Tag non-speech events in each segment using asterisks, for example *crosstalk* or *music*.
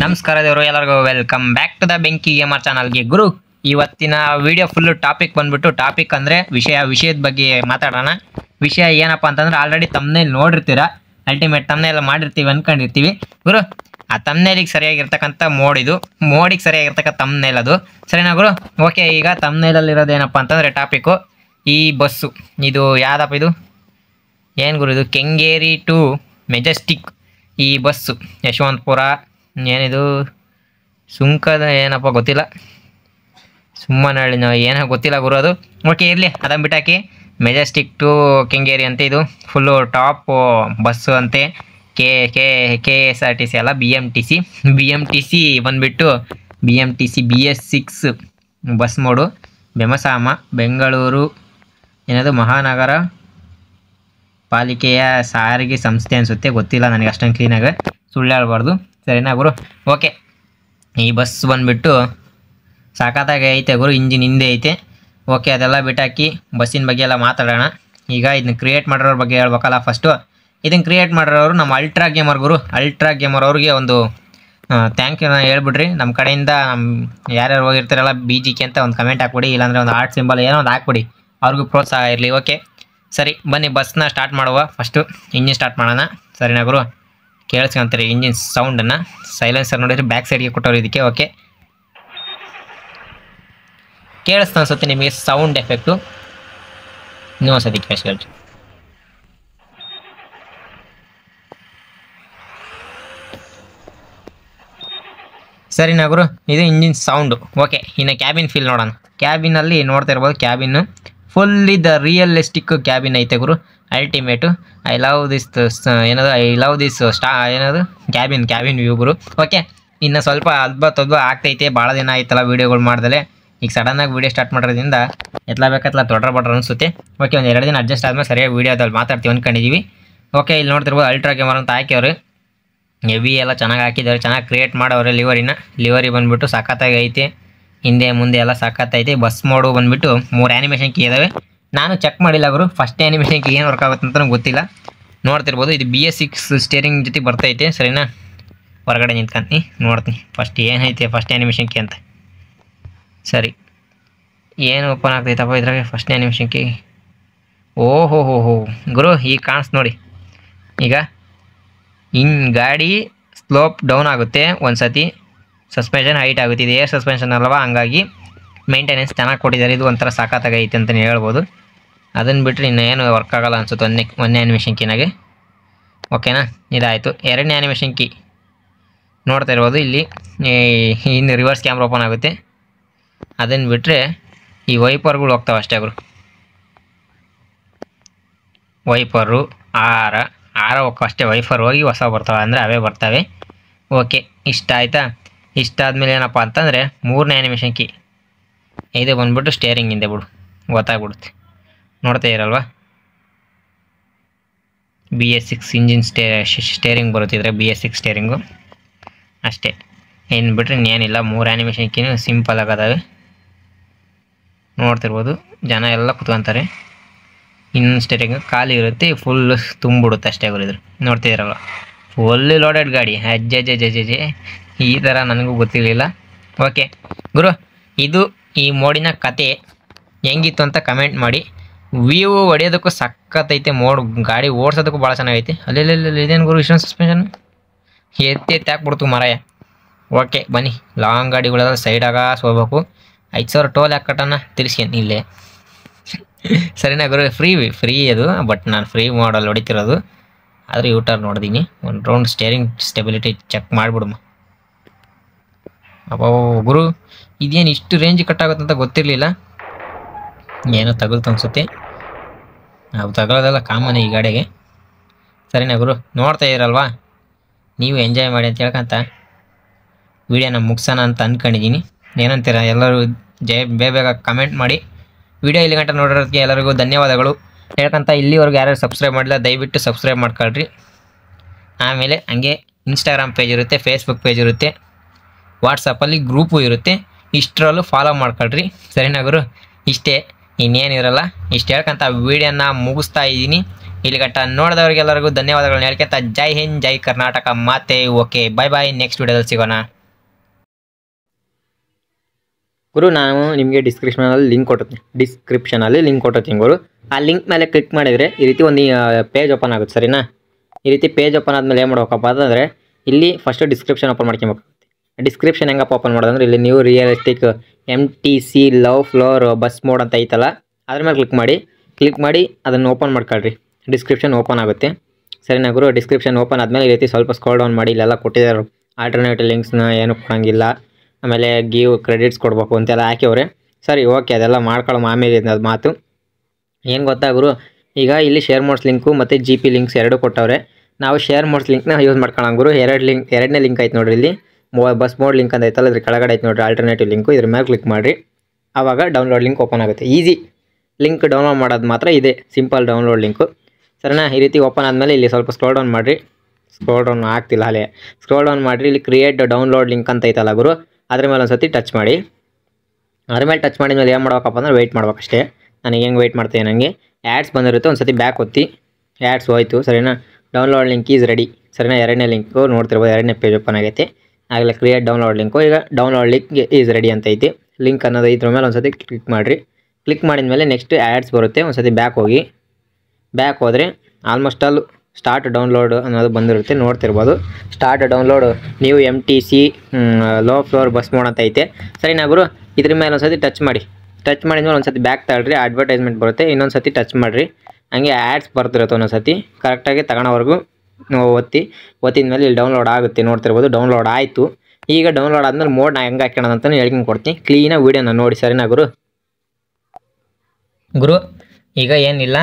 ನಮಸ್ಕಾರ ದೇವರು ಎಲ್ಲರಿಗೂ welcome back to the Benki gamer ಚಾನಲ್ಗೆ ಗುರು ಇವತ್ತಿನ ವಿಡಿಯೋ ಫುಲ್ ಟಾಪಿಕ್ ಬಂದ್ಬಿಟ್ಟು ಟಾಪಿಕ್ ಅಂದ್ರೆ ವಿಷಯ ವಿಷಯದ ಬಗ್ಗೆ ಮಾತಾಡೋಣ ವಿಷಯ ಏನಪ್ಪ ಅಂತಂದ್ರೆ ಆಲ್ರೆಡಿ ತಮ್ಮನೇಲಿ ನೋಡಿರ್ತೀರಾ ಅಲ್ಟಿಮೇಟ್ ಎಲ್ಲ ಮಾಡಿರ್ತೀವಿ ಅನ್ಕೊಂಡಿರ್ತೀವಿ ಗುರು ಆ ತಮ್ಮನೇಲಿಗೆ ಸರಿಯಾಗಿರ್ತಕ್ಕಂಥ ಇದು ಮೋಡಿಗೆ ಸರಿಯಾಗಿರ್ತಕ್ಕ ತಮ್ಮನೇಲ್ ಅದು ಸರಿನಾ ಗುರು ಓಕೆ ಈಗ ತಮ್ನೇಲಲ್ಲಿರೋದು ಏನಪ್ಪ ಅಂತಂದರೆ ಟಾಪಿಕ್ಕು ಈ ಬಸ್ಸು ಇದು ಯಾವ್ದಪ್ಪ ಇದು ಏನು ಗುರು ಇದು ಕೆಂಗೇರಿ ಟು ಮೆಜೆಸ್ಟಿಕ್ ಈ ಬಸ್ಸು ಯಶವಂತಪುರ ಏನಿದು ಸುಂಕದ ಏನಪ್ಪ ಗೊತ್ತಿಲ್ಲ ಸುಮ್ಮನೆ ಹೇಳಿ ಏನೋ ಗೊತ್ತಿಲ್ಲ ಗುರು ಅದು ಓಕೆ ಇರಲಿ ಅದನ್ನು ಬಿಟ್ಟಾಕಿ ಮೆಜೆಸ್ಟಿಕ್ ಟು ಕೆಂಗೇರಿ ಅಂತ ಇದು ಫುಲ್ಲು ಟಾಪ್ ಬಸ್ಸು ಅಂತೆ K K K S R T C ಅಲ್ಲ B M T C B M T C ಬಂದುಬಿಟ್ಟು B M T C B S six bus mod ಬೆಮಸಾಮ ಬೆಂಗಳೂರು ಏನದು ಮಹಾನಗರ ಪಾಲಿಕೆಯ ಸಾರಿಗೆ ಸಂಸ್ಥೆ ಅನಿಸುತ್ತೆ ಗೊತ್ತಿಲ್ಲ ನನಗೆ ಅಷ್ಟೊಂದು ಕ್ಲೀನಾಗೆ ಸುಳ್ಳು ಹೇಳ್ಬಾರ್ದು ಸರಿನಾ ಗುರು ಓಕೆ ಈ ಬಸ್ ಬಂದುಬಿಟ್ಟು ಸಾಕತ್ತಾಗೆ ಐತೆ ಗುರು ಇಂಜಿನ್ ಹಿಂದೆ ಐತೆ ಓಕೆ ಅದೆಲ್ಲ ಬಿಟ್ಟಾಕಿ ಬಸ್ಸಿನ ಬಗ್ಗೆ ಎಲ್ಲ ಮಾತಾಡೋಣ ಈಗ ಇದನ್ನ ಕ್ರಿಯೇಟ್ ಮಾಡಿರೋರ ಬಗ್ಗೆ ಹೇಳ್ಬೇಕಲ್ಲ ಫಸ್ಟು ಇದನ್ನು ಕ್ರಿಯೇಟ್ ಮಾಡಿರೋರು ನಮ್ಮ ಅಲ್ಟ್ರಾ ಗೇಮರ್ ಗುರು ಅಲ್ಟ್ರಾ ಗೇಮರ್ ಅವ್ರಿಗೆ ಒಂದು ಥ್ಯಾಂಕ್ ಯು ಹೇಳ್ಬಿಡ್ರಿ ನಮ್ಮ ಕಡೆಯಿಂದ ನಮ್ಮ ಯಾರ್ಯಾರು ಹೋಗಿರ್ತಾರಲ್ಲ ಬಿ ಜಿ ಕೆ ಅಂತ ಒಂದು ಕಮೆಂಟ್ ಹಾಕ್ಬಿಡಿ ಇಲ್ಲಾಂದರೆ ಒಂದು ಆರ್ಟ್ ಸಿಂಬಲ್ ಏನೋ ಒಂದು ಹಾಕ್ಬಿಡಿ ಅವ್ರಿಗೂ ಪ್ರೋತ್ಸಾಹ ಇರಲಿ ಓಕೆ ಸರಿ ಬನ್ನಿ ಬಸ್ನ ಸ್ಟಾರ್ಟ್ ಮಾಡುವ ಫಸ್ಟು ಇಂಜಿನ್ ಸ್ಟಾರ್ಟ್ ಮಾಡೋಣ ಸರಿನಾ ಗುರು ಕೇಳಿಸ್ಕೊಂತೀರಿ ಇಂಜಿನ್ ಸೌಂಡನ್ನು ಸೈಲೆನ್ಸರ್ ನೋಡಿದ್ರೆ ಬ್ಯಾಕ್ ಸೈಡ್ಗೆ ಕೊಟ್ಟವ್ರು ಇದಕ್ಕೆ ಓಕೆ ಕೇಳಿಸ್ತಾ ಅನ್ಸುತ್ತೆ ನಿಮಗೆ ಸೌಂಡ್ ಎಫೆಕ್ಟು ಇನ್ನೂ ಒಂದ್ಸತಿ ಕೇಳಿಸ್ಕೊಳ್ರಿ ಸರಿನಾ ಗುರು ಇದು ಇಂಜಿನ್ ಸೌಂಡು ಓಕೆ ಇನ್ನು ಕ್ಯಾಬಿನ್ ಫೀಲ್ ನೋಡೋಣ ಕ್ಯಾಬಿನಲ್ಲಿ ನೋಡ್ತಾ ಇರ್ಬೋದು ಕ್ಯಾಬಿನ್ನು ಫುಲ್ ಇದ ರಿಯಲಿಸ್ಟಿಕ್ ಕ್ಯಾಬಿನ್ ಐತೆ ಗುರು ಅಲ್ಟಿಮೇಟು ಐ ಲವ್ ದಿಸ್ ಏನದು ಐ ಲವ್ ದಿಸ್ ಸ್ಟಾ ಏನದು ಕ್ಯಾಬಿನ್ ಕ್ಯಾಬಿನ್ ವ್ಯೂ ಗುರು ಓಕೆ ಇನ್ನು ಸ್ವಲ್ಪ ಅದ್ಭುತ ತದ್ಭ ಆಗ್ತೈತೆ ಭಾಳ ದಿನ ಆಯ್ತಲ್ಲ ವೀಡಿಯೋಗಳು ಮಾಡ್ದಲೇ ಈಗ ಸಡನ್ನಾಗಿ ವೀಡಿಯೋ ಸ್ಟಾರ್ಟ್ ಮಾಡೋದ್ರಿಂದ ಎತ್ಲ ಬೇಕತ್ಲ ತೊಡ್ರ ಬಡ್ರ ಅನಿಸುತ್ತೆ ಓಕೆ ಒಂದು ಎರಡು ದಿನ ಅಡ್ಜಸ್ಟ್ ಆದಮೇಲೆ ಸರಿಯಾಗಿ ವೀಡಿಯೋದಲ್ಲಿ ಮಾತಾಡ್ತೀವಿ ಅಂದ್ಕೊಂಡಿದ್ದೀವಿ ಓಕೆ ಇಲ್ಲಿ ನೋಡ್ತಿರ್ಬೋದು ಅಲ್ಟ್ರಾ ಕ್ಯಾಮರ ಅಂತ ಹಾಕಿವ್ರು ಹೆವಿ ಎಲ್ಲ ಚೆನ್ನಾಗಿ ಹಾಕಿದ್ದಾರೆ ಚೆನ್ನಾಗಿ ಕ್ರಿಯೇಟ್ ಮಾಡೋರು ಲಿವರಿನ ಲಿವರಿ ಬಂದುಬಿಟ್ಟು ಸಖತ್ತಾಗಿ ಐತೆ ಹಿಂದೆ ಮುಂದೆ ಎಲ್ಲ ಸಾಕತ್ತೈತೆ ಬಸ್ ಮೋಡು ಬಂದುಬಿಟ್ಟು ಮೂರು ಆ್ಯನಿಮೇಷನ್ ಕೀ ಇದ್ದಾವೆ ನಾನು ಚೆಕ್ ಮಾಡಿಲ್ಲ ಅವರು ಫಸ್ಟ್ ಆ್ಯನಿಮೇಷನ್ ಕೀ ಏನು ವರ್ಕ್ ಆಗುತ್ತೆ ಅಂತ ಗೊತ್ತಿಲ್ಲ ನೋಡ್ತಿರ್ಬೋದು ಇದು ಬಿ ಎಸ್ ಸಿಕ್ಸ್ ಸ್ಟೇರಿಂಗ್ ಜೊತೆ ಬರ್ತೈತೆ ಸರಿನಾ ಹೊರಗಡೆ ನಿಂತ್ಕೊಂತೀನಿ ನೋಡ್ತೀನಿ ಫಸ್ಟ್ ಏನೈತೆ ಫಸ್ಟ್ ಕೇ ಅಂತ ಸರಿ ಏನು ಓಪನ್ ಆಗ್ತೈತಪ್ಪ ಇದ್ರಾಗೆ ಫಸ್ಟ್ ಕೀ ಓಹೋ ಹೋ ಹೋ ಗುರು ಈಗ ಕಾಣಿಸ್ ನೋಡಿ ಈಗ ಇನ್ ಗಾಡಿ ಸ್ಲೋಪ್ ಡೌನ್ ಆಗುತ್ತೆ ಒಂದು ಸತಿ ಸಸ್ಪೆನ್ಷನ್ ಹೈಟ್ ಆಗುತ್ತೆ ಇದು ಏರ್ ಸಸ್ಪೆನ್ಷನ್ ಅಲ್ವಾ ಹಂಗಾಗಿ ಮೇಂಟೆನೆನ್ಸ್ ಚೆನ್ನಾಗಿ ಕೊಟ್ಟಿದ್ದಾರೆ ಇದು ಒಂಥರ ಸಾಕಾತಾಗೈತೆ ಅಂತಲೇ ಹೇಳ್ಬೋದು ಅದನ್ನು ಬಿಟ್ಟರೆ ಇನ್ನೇನು ವರ್ಕ್ ಆಗೋಲ್ಲ ಅನ್ಸುತ್ತೆ ಒಂದೇ ಒಂದನೇ ಆ್ಯನಿಮೇಷನ್ ಓಕೆನಾ ಇದಾಯಿತು ಎರಡನೇ ಆ್ಯನಿಮೇಷನ್ ನೋಡ್ತಾ ಇರ್ಬೋದು ಇಲ್ಲಿ ಇನ್ನು ರಿವರ್ಸ್ ಕ್ಯಾಮ್ರಾ ಓಪನ್ ಆಗುತ್ತೆ ಅದನ್ನು ಬಿಟ್ಟರೆ ಈ ವೈಪರ್ಗಳು ಹೋಗ್ತಾವೆ ಅಷ್ಟೇ ಅವರು ವೈಪರು ಆರ ಆರ ಹೋಗ್ತಾವೆ ಅಷ್ಟೇ ವೈಫರ್ ಹೋಗಿ ಹೊಸ ಬರ್ತಾವೆ ಅಂದರೆ ಅವೇ ಬರ್ತವೆ ಓಕೆ ಇಷ್ಟ ಆಯಿತಾ ಇಷ್ಟಾದಮೇಲೆ ಏನಪ್ಪ ಅಂತಂದರೆ ಮೂರನೇ ಆ್ಯನಿಮೇಷನ್ ಕಿ ಇದು ಬಂದ್ಬಿಟ್ಟು ಸ್ಟೇರಿಂಗ್ ಹಿಂದೆ ಬಿಡು ಗೊತ್ತಾಗ್ಬಿಡುತ್ತೆ ನೋಡ್ತಾ ಇರಲ್ವ ಬಿ ಎಸ್ ಸಿಕ್ಸ್ ಇಂಜಿನ್ ಸ್ಟೇ ಸ್ಟೇರಿಂಗ್ ಬರುತ್ತಿದ್ರೆ ಬಿ ಎಸ್ ಸಿಕ್ಸ್ ಸ್ಟೇರಿಂಗು ಅಷ್ಟೇ ಏನು ಬಿಟ್ಟರೆ ಇನ್ನೇನಿಲ್ಲ ಮೂರು ಆ್ಯನಿಮೇಷನ್ ಕೀನು ಸಿಂಪಲ್ ಆಗದಾವೆ ನೋಡ್ತಿರ್ಬೋದು ಜನ ಎಲ್ಲ ಕುತ್ಕೊತಾರೆ ಇನ್ನೊಂದು ಸ್ಟೇರಿಂಗ್ ಖಾಲಿ ಇರುತ್ತೆ ಫುಲ್ ತುಂಬಿಡುತ್ತೆ ಅಷ್ಟೇ ಗುರಿದ್ರು ನೋಡ್ತಿದ್ದೀರಲ್ಲ ಫುಲ್ ಲೋಡೆಡ್ ಗಾಡಿ ಅಜ್ಜೆ ಅಜ್ಜೆ ಅಜ್ಜೆ ಈ ಥರ ನನಗೂ ಗೊತ್ತಿರಲಿಲ್ಲ ಓಕೆ ಗುರು ಇದು ಈ ಮೋಡಿನ ಕತೆ ಹೆಂಗಿತ್ತು ಅಂತ ಕಮೆಂಟ್ ಮಾಡಿ ವೀವು ಹೊಡೆಯೋದಕ್ಕೂ ಸಖತ್ತೈತೆ ಮೋಡ್ ಗಾಡಿ ಓಡಿಸೋದಕ್ಕೂ ಭಾಳ ಚೆನ್ನಾಗೈತೆ ಅಲ್ಲೆಲ್ಲ ಇದೇನು ಗುರು ಇಷ್ಟೊಂದು ಸಸ್ಪೆನ್ಷನ್ ಎತ್ತಿ ಎತ್ತಿ ಹಾಕ್ಬಿಡ್ತು ಮರಾಯ ಓಕೆ ಬನ್ನಿ ಲಾಂಗ್ ಗಾಡಿಗಳೆಲ್ಲ ಸೈಡಾಗ ಹೋಗ್ಬೇಕು ಐದು ಸಾವಿರ ಟೋಲ್ ಕಟ್ಟೋಣ ತಿರ್ಸ್ಕೇನು ಇಲ್ಲೇ ಸರಿನಾ ಗುರು ಫ್ರೀ ಫ್ರೀ ಅದು ಬಟ್ ನಾನು ಫ್ರೀ ಮಾಡಲ್ ಹೊಡಿತಿರೋದು ಆದರೆ ಯೂಟರ್ ನೋಡಿದ್ದೀನಿ ಒಂದು ರೌಂಡ್ ಸ್ಟೇರಿಂಗ್ ಸ್ಟೆಬಿಲಿಟಿ ಚೆಕ್ ಮಾಡಿಬಿಡಮ್ಮ ಅಬ್ಬ ಗುರು ಇದೇನು ಇಷ್ಟು ರೇಂಜ್ ಕಟ್ ಅಂತ ಗೊತ್ತಿರಲಿಲ್ಲ ಏನೋ ತಗಲ್ತು ಅನ್ಸುತ್ತೆ ನಾವು ತಗೊಳೋದೆಲ್ಲ ಕಾಮನ್ ಈ ಗಾಡಿಗೆ ಸರಿನಾ ಗುರು ನೋಡ್ತಾ ಇದ್ದೀರಲ್ವಾ ನೀವು ಎಂಜಾಯ್ ಮಾಡಿ ಅಂತ ಹೇಳ್ಕೊಂತ ವೀಡಿಯೋನ ಮುಗಿಸೋಣ ಅಂತ ಅಂದ್ಕೊಂಡಿದ್ದೀನಿ ಏನಂತೀರ ಎಲ್ಲರೂ ಜಯ ಬೇಗ ಬೇಗ ಕಮೆಂಟ್ ಮಾಡಿ ವಿಡಿಯೋ ಇಲ್ಲಿ ಗಂಟೆ ನೋಡಿರೋದಕ್ಕೆ ಎಲ್ಲರಿಗೂ ಧನ್ಯವಾದಗಳು ಹೇಳ್ಕೊಂತ ಇಲ್ಲಿವರೆಗೂ ಯಾರ್ಯಾರು ಸಬ್ಸ್ಕ್ರೈಬ್ ಮಾಡಿಲ್ಲ ದಯವಿಟ್ಟು ಸಬ್ಸ್ಕ್ರೈಬ್ ಮಾಡ್ಕೊಳ್ರಿ ಆಮೇಲೆ ಹಂಗೆ ಇನ್ಸ್ಟಾಗ್ರಾಮ್ ಪೇಜ್ ಇರುತ್ತೆ ಫೇಸ್ಬುಕ್ ಪೇಜ್ ಇರುತ್ತೆ ವಾಟ್ಸಪ್ಪಲ್ಲಿ ಗ್ರೂಪು ಇರುತ್ತೆ ಇಷ್ಟರಲ್ಲೂ ಫಾಲೋ ಮಾಡ್ಕೊಳ್ರಿ ಸರಿನಾ ಗುರು ಇಷ್ಟೇ ಇನ್ನೇನಿರಲ್ಲ ಇಷ್ಟು ಹೇಳ್ಕೊಂತ ವಿಡಿಯೋನ ಮುಗಿಸ್ತಾ ಇದ್ದೀನಿ ಇಲ್ಲಿಗಟ್ಟ ನೋಡಿದವ್ರಿಗೆಲ್ಲರಿಗೂ ಧನ್ಯವಾದಗಳನ್ನ ಹೇಳ್ಕೊಂತ ಜೈ ಹಿಂದ್ ಜೈ ಕರ್ನಾಟಕ ಮಾತೆ ಓಕೆ ಬೈ ಬಾಯ್ ನೆಕ್ಸ್ಟ್ ವಿಡಿಯೋದಲ್ಲಿ ಸಿಗೋಣ ಗುರು ನಾನು ನಿಮಗೆ ಡಿಸ್ಕ್ರಿಪ್ಷನಲ್ಲಿ ಲಿಂಕ್ ಕೊಟ್ಟಿರ್ತೀನಿ ಡಿಸ್ಕ್ರಿಪ್ಷನಲ್ಲಿ ಲಿಂಕ್ ಕೊಟ್ಟಿರ್ತೀನಿ ಗುರು ಆ ಲಿಂಕ್ ಮೇಲೆ ಕ್ಲಿಕ್ ಮಾಡಿದರೆ ಈ ರೀತಿ ಒಂದು ಪೇಜ್ ಓಪನ್ ಆಗುತ್ತೆ ಸರಿನಾ ಈ ರೀತಿ ಪೇಜ್ ಓಪನ್ ಆದಮೇಲೆ ಏನು ಮಾಡ್ಬೇಕಪ್ಪ ಅಂತಂದರೆ ಇಲ್ಲಿ ಫಸ್ಟ್ ಡಿಸ್ಕ್ರಿಪ್ಷನ್ ಓಪನ್ ಮಾಡ್ಕೊಬೇಕು ಡಿಸ್ಕ್ರಿಪ್ಷನ್ ಹೆಂಗಪ್ಪ ಓಪನ್ ಮಾಡೋದಂದ್ರೆ ಇಲ್ಲಿ new realistic M T C low floor bus mode ಅಂತ ಐತಲ್ಲ ಅದ್ರ ಮೇಲೆ ಕ್ಲಿಕ್ ಮಾಡಿ ಕ್ಲಿಕ್ ಮಾಡಿ ಅದನ್ನು ಓಪನ್ ಮಾಡ್ಕೊಳ್ರಿ ಡಿಸ್ಕ್ರಿಪ್ಷನ್ ಓಪನ್ ಆಗುತ್ತೆ ಸರಿ ಗುರು ಡಿಸ್ಕ್ರಿಪ್ಷನ್ ಓಪನ್ ಆದಮೇಲೆ ಈ ರೀತಿ ಸ್ವಲ್ಪ ಸ್ಕ್ರಾಲ್ ಡೌನ್ ಮಾಡಿ ಇಲ್ಲೆಲ್ಲ ಕೊಟ್ಟಿದ್ದಾರೆ ಆಲ್ಟರ್ನೇಟಿವ್ ಲಿಂಕ್ಸ್ನ ಏನು ಕೊಡೋಂಗಿಲ್ಲ ಆಮೇಲೆ ಗೀವ್ ಕ್ರೆಡಿಟ್ಸ್ ಕೊಡಬೇಕು ಅಂತೆಲ್ಲ ಹಾಕಿವ್ರೆ ಸರಿ ಓಕೆ ಅದೆಲ್ಲ ಮಾಡ್ಕೊಳ್ಳೋ ಆಮೇಲೆ ಅದು ಮಾತು ಏನು ಗೊತ್ತಾಗರು ಈಗ ಇಲ್ಲಿ ಶೇರ್ ಮೋಡ್ಸ್ ಲಿಂಕು ಮತ್ತು ಜಿ ಪಿ ಲಿಂಕ್ಸ್ ಎರಡೂ ಕೊಟ್ಟವ್ರೆ ನಾವು ಶೇರ್ ಮೋಡ್ಸ್ ಲಿಂಕ್ನ ಯೂಸ್ ಮಾಡ್ಕೊಳ್ಳೋಂಗರು ಎರಡು ಲಿಂಕ್ ಎರಡನೇ ಲಿಂಕ್ ಆಯ್ತು ನೋಡಿರಿ ಇಲ್ಲಿ ಬಸ್ ಮೋಡ್ ಲಿಂಕ್ ಅಂತ ಐತಲ್ಲ ಅದ್ರ ಕೆಳಗಡೆ ಐತೆ ನೋಡಿರಿ ಆಲ್ಟರ್ನೇಟಿವ್ ಲಿಂಕು ಇದ್ರ ಮೇಲೆ ಕ್ಲಿಕ್ ಮಾಡಿ ಆವಾಗ ಡೌನ್ಲೋಡ್ ಲಿಂಕ್ ಓಪನ್ ಆಗುತ್ತೆ ಈಸಿ ಲಿಂಕ್ ಡೌನ್ಲೋಡ್ ಮಾಡೋದು ಮಾತ್ರ ಇದೆ ಸಿಂಪಲ್ ಡೌನ್ಲೋಡ್ ಲಿಂಕು ಸರಿನಾ ಈ ರೀತಿ ಓಪನ್ ಆದಮೇಲೆ ಇಲ್ಲಿ ಸ್ವಲ್ಪ ಸ್ಕ್ರೋಲ್ ಡೌನ್ ಮಾಡಿರಿ ಸ್ಕ್ರೋಲ್ ಡೌನ್ ಆಗ್ತಿಲ್ಲ ಅಲ್ಲೇ ಸ್ಕ್ರೋಲ್ ಡೌನ್ ಮಾಡಿರಿ ಇಲ್ಲಿ ಕ್ರಿಯೇಟ್ ಡೌನ್ಲೋಡ್ ಲಿಂಕ್ ಅಂತ ಐತಲ್ಲ ಗುರು ಅದ್ರ ಮೇಲೆ ಒಂದು ಸತಿ ಟಚ್ ಮಾಡಿ ಅದ್ರ ಮೇಲೆ ಟಚ್ ಮಾಡಿದ ಮೇಲೆ ಏನು ಮಾಡಬೇಕಪ್ಪ ಅಂದ್ರೆ ವೆಯ್ಟ್ ಮಾಡ್ಬೇಕಷ್ಟೇ ನನಗೆ ಹೆಂಗೆ ವೆಯ್ಟ್ ಮಾಡ್ತೀನಿ ನನಗೆ ಆ್ಯಡ್ಸ್ ಬಂದಿರುತ್ತೆ ಒಂದು ಸತಿ ಬ್ಯಾಕ್ ಒತ್ತಿ ಆ್ಯಡ್ಸ್ ಹೋಯ್ತು ಸರಿನಾ ಡೌನ್ಲೋಡ್ ಲಿಂಕ್ ಈಸ್ ರೆಡಿ ಸರಿನಾ ಎರಡನೇ ಲಿಂಕು ನೋಡ್ತಿರ್ಬೋದು ಎರಡನೇ ಪೇಜ್ ಓಪನ್ ಆಗೈತೆ ಆಗಲೇ ಕ್ರಿಯೇಟ್ ಡೌನ್ಲೋಡ್ ಲಿಂಕು ಈಗ ಡೌನ್ಲೋಡ್ ಲಿಂಕ್ ಈಸ್ ರೆಡಿ ಅಂತ ಐತಿ ಲಿಂಕ್ ಅನ್ನೋದು ಇದ್ರ ಮೇಲೆ ಒಂದು ಸತಿ ಕ್ಲಿಕ್ ಮಾಡಿರಿ ಕ್ಲಿಕ್ ಮಾಡಿದ ಮೇಲೆ ನೆಕ್ಸ್ಟ್ ಆ್ಯಡ್ಸ್ ಬರುತ್ತೆ ಒಂದು ಸತಿ ಬ್ಯಾಕ್ ಹೋಗಿ ಬ್ಯಾಕ್ ಹೋದರೆ ಆಲ್ಮೋಸ್ಟ್ ಆಲ್ ಸ್ಟಾರ್ಟ್ ಡೌನ್ಲೋಡ್ ಅನ್ನೋದು ಬಂದಿರುತ್ತೆ ನೋಡ್ತಿರ್ಬೋದು ಸ್ಟಾರ್ಟ್ ಡೌನ್ಲೋಡ್ ನೀವು M T C low floor bus mode ಅಂತ ಐತೆ ಸರಿ ಇದ್ರ ಮೇಲೆ ಒಂದು ಟಚ್ ಮಾಡಿ ಟಚ್ ಮಾಡಿದ್ಮೇಲೆ ಒಂದು ಸತಿ ಬ್ಯಾಕ್ ತಾಳ್ರಿ ಅಡ್ವರ್ಟೈಸ್ಮೆಂಟ್ ಬರುತ್ತೆ ಇನ್ನೊಂದು ಸತಿ ಟಚ್ ಮಾಡಿರಿ ಹಂಗೆ ಆ್ಯಡ್ಸ್ ಬರ್ತಿರುತ್ತೆ ಒಂದೊಂದು ಸತಿ ಕರೆಕ್ಟಾಗಿ ತಗೊಳೋವರೆಗೂ ಒತ್ತಿ ಒತ್ತಿದ ಮೇಲೆ ಇಲ್ಲಿ ಡೌನ್ಲೋಡ್ ಆಗುತ್ತೆ ನೋಡ್ತಿರ್ಬೋದು ಡೌನ್ಲೋಡ್ ಆಯಿತು ಈಗ ಡೌನ್ಲೋಡ್ ಆದಮೇಲೆ ಮೋಡ್ ನಾ ಹೆಂಗೆ ಹಾಕೋಣ ಅಂತಲೇ ಹೇಳ್ಕೊಂಡು ಕೊಡ್ತೀನಿ ಕ್ಲೀನಾಗಿ ವೀಡಿಯೋನ ನೋಡಿ ಸರಿನಾ ಗುರು ಗುರು ಈಗ ಏನಿಲ್ಲ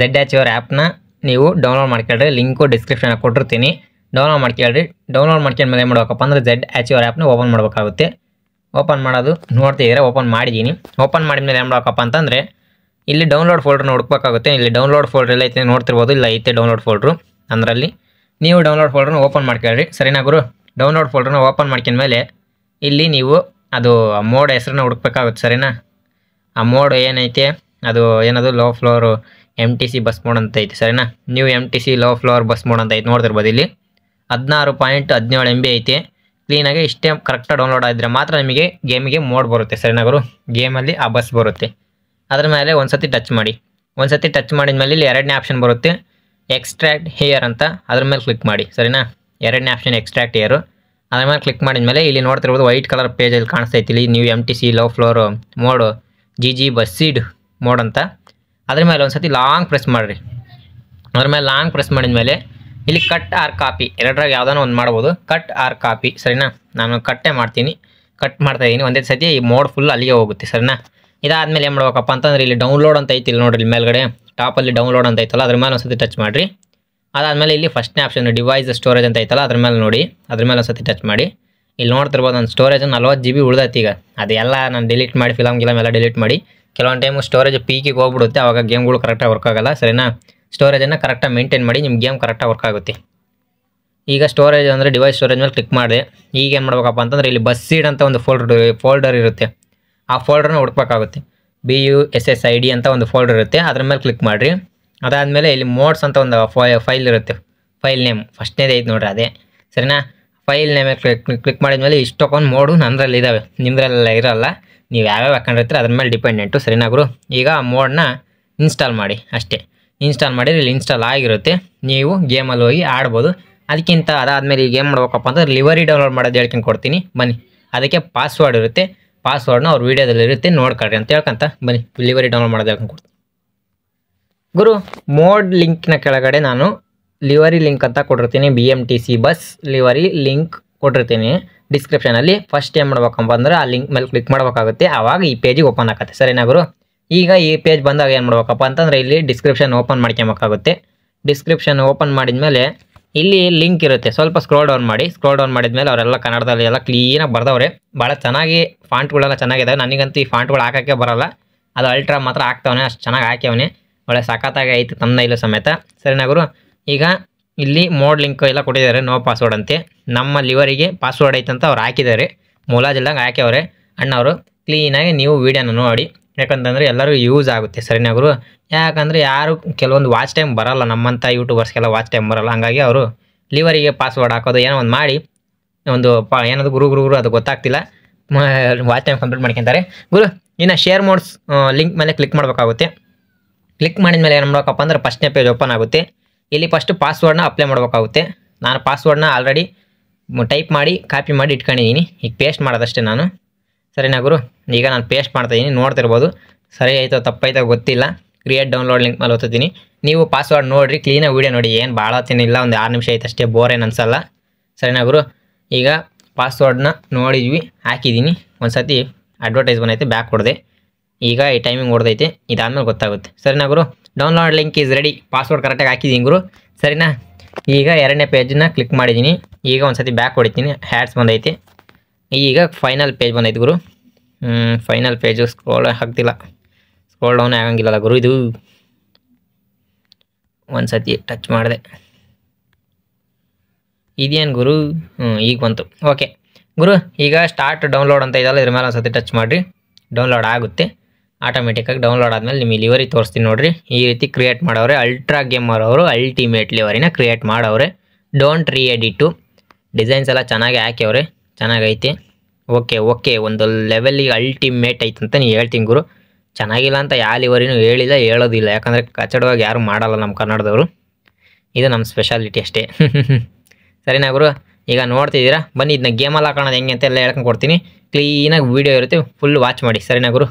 ಜೆಡ್ ಎಚ್ ಯುವರ್ ಆ್ಯಪ್ನ ನೀವು ಡೌನ್ಲೋಡ್ ಮಾಡ್ಕೊಳ್ರಿ ಲಿಂಕು ಡಿಸ್ಕ್ರಿಪ್ಷನ್ ಕೊಟ್ಟಿರ್ತೀನಿ ಡೌನ್ಲೋಡ್ ಮಾಡ್ಕೊಳ್ರಿ ಡೌನ್ಲೋಡ್ ಮಾಡ್ಕೊಂಡ್ಮೇಲೆ ಏನು ಮಾಡಬೇಕಪ್ಪ ಅಂದರೆ ಜೆಡ್ ಎಚ್ ಯುವರ್ ಆ್ಯಪ್ನ ಓಪನ್ ಮಾಡಬೇಕಾಗುತ್ತೆ ಓಪನ್ ಮಾಡೋದು ನೋಡ್ತಿದ್ದೀರಾ ಓಪನ್ ಮಾಡಿದ್ದೀನಿ ಓಪನ್ ಮಾಡಿದ್ಮೇಲೆ ಏನು ಮಾಡಬೇಕಪ್ಪ ಅಂತಂದರೆ ಇಲ್ಲಿ ಡೌನ್ಲೋಡ್ ಫೋಲ್ಡ್ರನ್ನ ಹುಡುಕಬೇಕಾಗುತ್ತೆ ಇಲ್ಲಿ ಡೌನ್ಲೋಡ್ ಫೋಲ್ಡ್ರ್ ಎಲ್ಲ ಐತೆ ನೋಡ್ತಿರ್ಬೋದು ಇಲ್ಲ ಐತೆ ಡೌನ್ಲೋಡ್ ಫೋಲ್ಡ್ರು ಅದರಲ್ಲಿ ನೀವು ಡೌನ್ಲೋಡ್ ಫೋಲ್ಡ್ರನ್ನ ಓಪನ್ ಮಾಡ್ಕೊಳ್ಳ್ರಿ ಸರಿನಾ ಗುರು ಡೌನ್ಲೋಡ್ ಫೋಲ್ಡ್ರನ್ನ ಓಪನ್ ಮೇಲೆ ಇಲ್ಲಿ ನೀವು ಅದು ಮೋಡ್ ಹೆಸ್ರನ್ನ ಹುಡುಕ್ಬೇಕಾಗುತ್ತೆ ಸರಿನಾ ಆ ಮೋಡ್ ಏನೈತೆ ಅದು ಏನದು low floor M T C bus mode ಅಂತ ಐತೆ ಸರಿನಾ ನೀವು M T C low floor bus mode ಅಂತ ಐತೆ ನೋಡ್ತಿರ್ಬೋದು ಇಲ್ಲಿ ಹದಿನಾರು ಪಾಯಿಂಟ್ ಹದಿನೇಳು ಎಮ್ ಬಿ ಐತೆ ಕ್ಲೀನಾಗಿ ಇಷ್ಟೇ ಕರೆಕ್ಟಾಗಿ ಡೌನ್ಲೋಡ್ ಆದರೆ ಮಾತ್ರ ನಿಮಗೆ ಗೇಮಿಗೆ ಮೋಡ್ ಬರುತ್ತೆ ಸರಿನಾ ಗೇಮಲ್ಲಿ ಆ ಬಸ್ ಬರುತ್ತೆ ಅದ್ರ ಮೇಲೆ ಒಂದು ಸತಿ ಟಚ್ ಮಾಡಿ ಒಂದು ಸತಿ ಟಚ್ ಮಾಡಿದ ಮೇಲೆ ಇಲ್ಲಿ ಎರಡನೇ ಆಪ್ಷನ್ ಬರುತ್ತೆ ಎಕ್ಸ್ಟ್ರಾಕ್ಟ್ ಹೇಯರ್ ಅಂತ ಅದ್ರ ಮೇಲೆ ಕ್ಲಿಕ್ ಮಾಡಿ ಸರಿನಾ ಎರಡನೇ ಆಪ್ಷನ್ ಎಕ್ಸ್ಟ್ರಾಕ್ಟ್ ಹೇಯರು ಅದ್ರ ಮೇಲೆ ಕ್ಲಿಕ್ ಮಾಡಿದ ಮೇಲೆ ಇಲ್ಲಿ ನೋಡ್ತಿರ್ಬೋದು ವೈಟ್ ಕಲರ್ ಪೇಜಲ್ಲಿ ಕಾಣಿಸ್ತಾ ಇಲ್ಲಿ ನೀವು M T C low floor mode G G seed mode ಅಂತ ಅದ್ರ ಮೇಲೆ ಒಂದು ಸತಿ ಲಾಂಗ್ ಪ್ರೆಸ್ ಮಾಡಿರಿ ಅದ್ರ ಮೇಲೆ ಲಾಂಗ್ ಪ್ರೆಸ್ ಮಾಡಿದ ಮೇಲೆ ಇಲ್ಲಿ ಕಟ್ ಆರ್ ಕಾಪಿ ಎರಡರಾಗ ಯಾವುದಾನ ಒಂದು ಮಾಡ್ಬೋದು ಕಟ್ ಆರ್ ಕಾಪಿ ಸರಿನಾ ನಾನು ಕಟ್ಟೆ ಮಾಡ್ತೀನಿ ಕಟ್ ಮಾಡ್ತಾ ಇದ್ದೀನಿ ಒಂದೇ ಸತಿ ಈ ಮೋಡ್ ಫುಲ್ ಅಲ್ಲಿಗೆ ಹೋಗುತ್ತೆ ಸರಿನಾ ಇದಾದಮೇಲೆ ಏನು ಮಾಡ್ಬೇಕಪ್ಪ ಅಂತಂದ್ರೆ ಇಲ್ಲಿ ಡೌನ್ಲೋಡ್ ಅಂತ ಐತಿ ಇಲ್ಲಿ ನೋಡಿರಿ ಇಲ್ಲಿ ಮೇಲ್ಗಡೆ ಟಾಪಲ್ಲಿ ಡೌನ್ಲೋಡ್ ಅಂತ ಐತಲ್ಲ ಅದ್ರ ಮೇಲೆ ಒಂದ್ಸತಿ ಟಚ್ ಮಾಡಿರಿ ಅದಾದಮೇಲೆ ಇಲ್ಲಿ ಫಸ್ಟ್ನೇ ಆಪ್ಷನ್ ಡಿವೈಸ್ ಸ್ಟೋರೇಜ್ ಅಂತ ಐತಲ್ಲ ಅದ್ರ ಮೇಲೆ ನೋಡಿ ಅದ್ರ ಮೇಲೆ ಒಂದ್ಸತಿ ಟಚ್ ಮಾಡಿ ಇಲ್ಲಿ ನೋಡ್ತಿರ್ಬೋದು ಒಂದು ಸ್ಟೋರೇಜ್ ನಲ್ವತ್ತು ಜಿ ಬಿ ಉಳ್ದೈತಿ ಈಗ ಅದೆಲ್ಲ ನಾನು ಡಿಲೀಟ್ ಮಾಡಿ ಫಿಲಮ್ ಗಿಲಮ್ ಎಲ್ಲ ಡಿಲೀಟ್ ಮಾಡಿ ಕೆಲವೊಂದು ಟೈಮು ಸ್ಟೋರೇಜ್ ಪೀಕಿಗೆ ಹೋಗ್ಬಿಡುತ್ತೆ ಆವಾಗ ಗೇಮ್ಗಳು ಕರೆಕ್ಟಾಗಿ ವರ್ಕ್ ಆಗೋಲ್ಲ ಸರಿನಾ ಸ್ಟೋರೇಜನ್ನು ಕರೆಕ್ಟಾಗಿ ಮೇಂಟೈನ್ ಮಾಡಿ ನಿಮ್ಮ ಗೇಮ್ ಕರೆಕ್ಟಾಗಿ ವರ್ಕ್ ಆಗುತ್ತೆ ಈಗ ಸ್ಟೋರೇಜ್ ಅಂದರೆ ಡಿವೈಸ್ ಸ್ಟೋರೇಜ್ ಮೇಲೆ ಕ್ಲಿಕ್ ಮಾಡಿದೆ ಈಗ ಏನು ಮಾಡ್ಬೇಕಪ್ಪ ಅಂತಂದರೆ ಇಲ್ಲಿ ಬಸ್ ಸೀಡ್ ಅಂತ ಒಂದು ಫೋಲ್ಡರ್ ಫೋಲ್ಡರ್ ಇರುತ್ತೆ ಆ ಫೋಲ್ಡರ್ನ ಹುಡ್ಕಬೇಕಾಗುತ್ತೆ B U S S I D ಅಂತ ಒಂದು ಫೋಲ್ಡರ್ ಇರುತ್ತೆ ಅದ್ರ ಮೇಲೆ ಕ್ಲಿಕ್ ಮಾಡಿರಿ ಅದಾದಮೇಲೆ ಇಲ್ಲಿ ಮೋಡ್ಸ್ ಅಂತ ಒಂದು ಫೈಲ್ ಇರುತ್ತೆ ಫೈಲ್ ನೇಮ್ ಫಸ್ಟ್ನೇದು ಐತೆ ನೋಡ್ರಿ ಅದೇ ಸರಿನಾ ಫೈಲ್ ನೇಮ್ ಕ್ಲಿಕ್ ಕ್ಲಿಕ್ ಮಾಡಿದ್ಮೇಲೆ ಇಷ್ಟೊಂದು ಮೋಡು ನನ್ನರಲ್ಲಿ ಇದ್ದಾವೆ ನಿಮ್ದ್ರಲ್ಲೆಲ್ಲ ಇರೋಲ್ಲ ನೀವು ಯಾವ್ಯಾವ ಹಾಕೊಂಡಿರ್ತೀರ ಅದ್ರ ಮೇಲೆ ಡಿಪೆಂಡೆಂಟು ಸರಿನಾ ಗುರು ಈಗ ಆ ಮೋಡನ್ನ ಇನ್ಸ್ಟಾಲ್ ಮಾಡಿ ಅಷ್ಟೇ ಇನ್ಸ್ಟಾಲ್ ಮಾಡಿ ಇಲ್ಲಿ ಇನ್ಸ್ಟಾಲ್ ಆಗಿರುತ್ತೆ ನೀವು ಗೇಮಲ್ಲಿ ಹೋಗಿ ಆಡ್ಬೋದು ಅದಕ್ಕಿಂತ ಅದಾದಮೇಲೆ ಈ ಗೇಮ್ ಮಾಡ್ಬೇಕಪ್ಪ ಅಂದ್ರೆ ಲಿವರಿ ಡೌನ್ಲೋಡ್ ಮಾಡೋದು ಹೇಳ್ಕೊಂಡು ಕೊಡ್ತೀನಿ ಬನ್ನಿ ಅದಕ್ಕೆ ಪಾಸ್ವರ್ಡ್ ಇರುತ್ತೆ ಪಾಸ್ವರ್ಡ್ನ ಅವ್ರ ವೀಡಿಯೋದಲ್ಲಿ ಇರುತ್ತೆ ನೋಡ್ಕೊಳ್ರಿ ಅಂತ ಹೇಳ್ಕೊಂತ ಬನ್ನಿ ಡಿಲಿವರಿ ಡೌನ್ಲೋಡ್ ಮಾಡೋದು ಗುರು ಮೋಡ್ ಲಿಂಕ್ನ ಕೆಳಗಡೆ ನಾನು ಲಿವರಿ ಲಿಂಕ್ ಅಂತ ಕೊಟ್ಟಿರ್ತೀನಿ B M T C bus livery link ಕೊಟ್ಟಿರ್ತೀನಿ ಡಿಸ್ಕ್ರಿಪ್ಷನಲ್ಲಿ ಫಸ್ಟ್ ಏನು ಮಾಡ್ಬೇಕಪ್ಪ ಅಂದ್ರೆ ಆ ಲಿಂಕ್ ಮೇಲೆ ಕ್ಲಿಕ್ ಮಾಡ್ಬೇಕಾಗುತ್ತೆ ಆವಾಗ ಈ ಪೇಜಿಗೆ ಓಪನ್ ಆಗುತ್ತೆ ಸರಿನಾ ಗುರು ಈಗ ಈ ಪೇಜ್ ಬಂದಾಗ ಏನು ಮಾಡ್ಬೇಕಪ್ಪ ಅಂತಂದರೆ ಇಲ್ಲಿ ಡಿಸ್ಕ್ರಿಪ್ಷನ್ ಓಪನ್ ಮಾಡ್ಕೊಬೇಕಾಗುತ್ತೆ ಡಿಸ್ಕ್ರಿಪ್ಷನ್ ಓಪನ್ ಮಾಡಿದ ಮೇಲೆ ಇಲ್ಲಿ ಲಿಂಕ್ ಇರುತ್ತೆ ಸ್ವಲ್ಪ ಸ್ಕ್ರೋಲ್ ಡೌನ್ ಮಾಡಿ ಸ್ಕ್ರೋಲ್ ಡೌನ್ ಮಾಡಿದ್ಮೇಲೆ ಅವರೆಲ್ಲ ಕನ್ನಡದಲ್ಲಿ ಎಲ್ಲ ಕ್ಲೀನಾಗಿ ಬರ್ದವ್ರೆ ಭಾಳ ಚೆನ್ನಾಗಿ ಫಾಂಟ್ಗಳೆಲ್ಲ ಚೆನ್ನಾಗಿದ್ದಾವೆ ನನಗಂತೂ ಈ ಫಾಂಟ್ಗಳು ಹಾಕೋಕ್ಕೆ ಬರೋಲ್ಲ ಅದು ಅಲ್ಟ್ರಾ ಮಾತ್ರ ಹಾಕ್ತವನೆ ಅಷ್ಟು ಚೆನ್ನಾಗಿ ಹಾಕ್ಯವನೆ ಒಳ್ಳೆ ಸಖತ್ತಾಗಿ ಐತೆ ತಂದ ಇಲ್ಲ ಸಮೇತ ಸರಿನಾಗರು ಈಗ ಇಲ್ಲಿ ಮೋಡ್ ಲಿಂಕ್ ಎಲ್ಲ ಕೊಟ್ಟಿದ್ದಾರೆ ನೋ ಪಾಸ್ವರ್ಡ್ ಅಂತೆ ನಮ್ಮ ಲಿವರಿಗೆ ಪಾಸ್ವರ್ಡ್ ಐತಂತ ಅವ್ರು ಹಾಕಿದ್ದಾರೆ ಮುಲಾಜಿಲ್ದಂಗೆ ಹಾಕ್ಯವ್ರೆ ಅಣ್ಣವರು ಕ್ಲೀನಾಗಿ ನೀವು ವೀಡಿಯೋನ ನೋಡಿ ಯಾಕಂತಂದರೆ ಎಲ್ಲರೂ ಯೂಸ್ ಆಗುತ್ತೆ ಸರಿನಾ ಗುರು ಯಾಕಂದರೆ ಯಾರು ಕೆಲವೊಂದು ವಾಚ್ ಟೈಮ್ ಬರಲ್ಲ ನಮ್ಮಂಥ ಯೂಟ್ಯೂಬರ್ಸ್ಗೆಲ್ಲ ವಾಚ್ ಟೈಮ್ ಬರಲ್ಲ ಹಾಗಾಗಿ ಅವರು ಲಿವರಿಗೆ ಪಾಸ್ವರ್ಡ್ ಹಾಕೋದು ಏನೋ ಒಂದು ಮಾಡಿ ಒಂದು ಪಾ ಏನದು ಗುರು ಗುರು ಅದು ಗೊತ್ತಾಗ್ತಿಲ್ಲ ವಾಚ್ ಟೈಮ್ ಕಂಪ್ಲೀಟ್ ಮಾಡ್ಕೊತಾರೆ ಗುರು ಇನ್ನು ಶೇರ್ ಮೋಡ್ಸ್ ಲಿಂಕ್ ಮೇಲೆ ಕ್ಲಿಕ್ ಮಾಡಬೇಕಾಗುತ್ತೆ ಕ್ಲಿಕ್ ಮಾಡಿದ ಮೇಲೆ ಏನು ಮಾಡಬೇಕಪ್ಪ ಅಂದ್ರೆ ಫಸ್ಟ್ನೇ ಪೇಜ್ ಓಪನ್ ಆಗುತ್ತೆ ಇಲ್ಲಿ ಫಸ್ಟ್ ಪಾಸ್ವರ್ಡ್ನ ಅಪ್ಲೈ ಮಾಡಬೇಕಾಗುತ್ತೆ ನಾನು ಪಾಸ್ವರ್ಡ್ನ ಆಲ್ರೆಡಿ ಟೈಪ್ ಮಾಡಿ ಕಾಪಿ ಮಾಡಿ ಇಟ್ಕೊಂಡಿದ್ದೀನಿ ಈಗ ಪೇಸ್ಟ್ ಮಾಡೋದಷ್ಟೇ ನಾನು ಸರಿನಾ ಗುರು ಈಗ ನಾನು ಪೇಸ್ಟ್ ಮಾಡ್ತಾಯಿದ್ದೀನಿ ನೋಡ್ತಿರ್ಬೋದು ಸರಿ ಆಯಿತೋ ತಪ್ಪಾಯ್ತೋ ಗೊತ್ತಿಲ್ಲ ಕ್ರಿಯೇಟ್ ಡೌನ್ಲೋಡ್ ಲಿಂಕ್ ಮೇಲೆ ಓದ್ತಿದ್ದೀನಿ ನೀವು ಪಾಸ್ವರ್ಡ್ ನೋಡಿರಿ ಕ್ಲೀನಾಗಿ ವೀಡಿಯೋ ನೋಡಿ ಏನು ಭಾಳ ತಿನ್ನಿಲ್ಲ ಒಂದು ಆರು ನಿಮಿಷ ಆಯ್ತು ಅಷ್ಟೇ ಬೋರ್ ಏನು ಅನಿಸಲ್ಲ ಸರಿನಾ ಗುರು ಈಗ ಪಾಸ್ವರ್ಡ್ನ ನೋಡಿದ್ವಿ ಹಾಕಿದ್ದೀನಿ ಒಂದು ಸತಿ ಅಡ್ವರ್ಟೈಸ್ ಬಂದೈತೆ ಬ್ಯಾಕ್ ಹೊಡೆದೆ ಈಗ ಈ ಟೈಮಿಂಗ್ ಹೊಡೆದೈತೆ ಇದಾದ್ಮೇಲೆ ಗೊತ್ತಾಗುತ್ತೆ ಸರಿನಾ ಗುರು download link is ready password ಕರೆಕ್ಟಾಗಿ ಹಾಕಿದ್ದೀನಿ ಗುರು ಸರಿನಾ ಈಗ ಎರಡನೇ ಪೇಜನ್ನ ಕ್ಲಿಕ್ ಮಾಡಿದ್ದೀನಿ ಈಗ ಒಂದು ಸತಿ ಬ್ಯಾಕ್ ಹೊಡಿತೀನಿ ಹ್ಯಾಡ್ಸ್ ಬಂದೈತೆ ಈಗ ಫೈನಲ್ ಪೇಜ್ ಬಂದೈತೆ ಗುರು ಫೈನಲ್ ಪೇಜು ಸ್ಕ್ರೋಲ್ ಹಾಕ್ತಿಲ್ಲ ಸ್ಕ್ರೋಲ್ ಡೌನ್ ಆಗಂಗಿಲ್ಲಲ್ಲ ಗುರು ಇದು ಒಂದು ಸತಿ ಟಚ್ ಮಾಡಿದೆ ಇದೇನು ಗುರು ಹ್ಞೂ ಈಗ ಬಂತು ಓಕೆ ಗುರು ಈಗ ಸ್ಟಾರ್ಟ್ ಡೌನ್ಲೋಡ್ ಅಂತ ಇದೆಲ್ಲ ಇದ್ರ ಮೇಲೆ ಒಂದು ಟಚ್ ಮಾಡಿರಿ ಡೌನ್ಲೋಡ್ ಆಗುತ್ತೆ ಆಟೋಮೆಟಿಕ್ಕಾಗಿ ಡೌನ್ಲೋಡ್ ಆದಮೇಲೆ ನಿಮ್ಮ ಲಿವರಿ ತೋರಿಸ್ತೀನಿ ನೋಡಿರಿ ಈ ರೀತಿ ಕ್ರಿಯೇಟ್ ಮಾಡೋವ್ರೆ ಅಲ್ಟ್ರಾ ಗೇಮರ್ ಅವರು ಅಲ್ಟಿಮೇಟ್ ಲಿವರಿನ ಕ್ರಿಯೇಟ್ ಮಾಡೋರೆ ಡೋಂಟ್ ರೀ ಎಡಿಟು ಡಿಸೈನ್ಸ್ ಎಲ್ಲ ಚೆನ್ನಾಗಿ ಹಾಕ್ಯವ್ರೆ ಚೆನ್ನಾಗೈತಿ ಓಕೆ ಓಕೆ ಒಂದು ಲೆವೆಲಿಗೆ ಅಲ್ಟಿಮೇಟ್ ಐತೆ ಅಂತ ನೀ ಹೇಳ್ತೀನಿ ಗುರು ಚೆನ್ನಾಗಿಲ್ಲ ಅಂತ ಯಾರಿವರಿಗೂ ಹೇಳಿಲ್ಲ ಹೇಳೋದಿಲ್ಲ ಯಾಕಂದರೆ ಕಚ್ಚಡವಾಗಿ ಯಾರು ಮಾಡಲ್ಲ ನಮ್ಮ ಕನ್ನಡದವರು ಇದು ನಮ್ಮ ಸ್ಪೆಷಾಲಿಟಿ ಅಷ್ಟೇ *laughs* ಸರಿನಾ ಗುರು ಈಗ ನೋಡ್ತಿದ್ದೀರಾ ಬನ್ನಿ ಇದನ್ನ ಗೇಮಲ್ಲಿ ಹಾಕೋಣ ಹೆಂಗೆ ಅಂತ ಎಲ್ಲ ಹೇಳ್ಕೊಂಡು ಕೊಡ್ತೀನಿ ಕ್ಲೀನಾಗಿ ವೀಡಿಯೋ ಇರುತ್ತೆ ಫುಲ್ ವಾಚ್ ಮಾಡಿ ಸರಿನಾ ಗುರು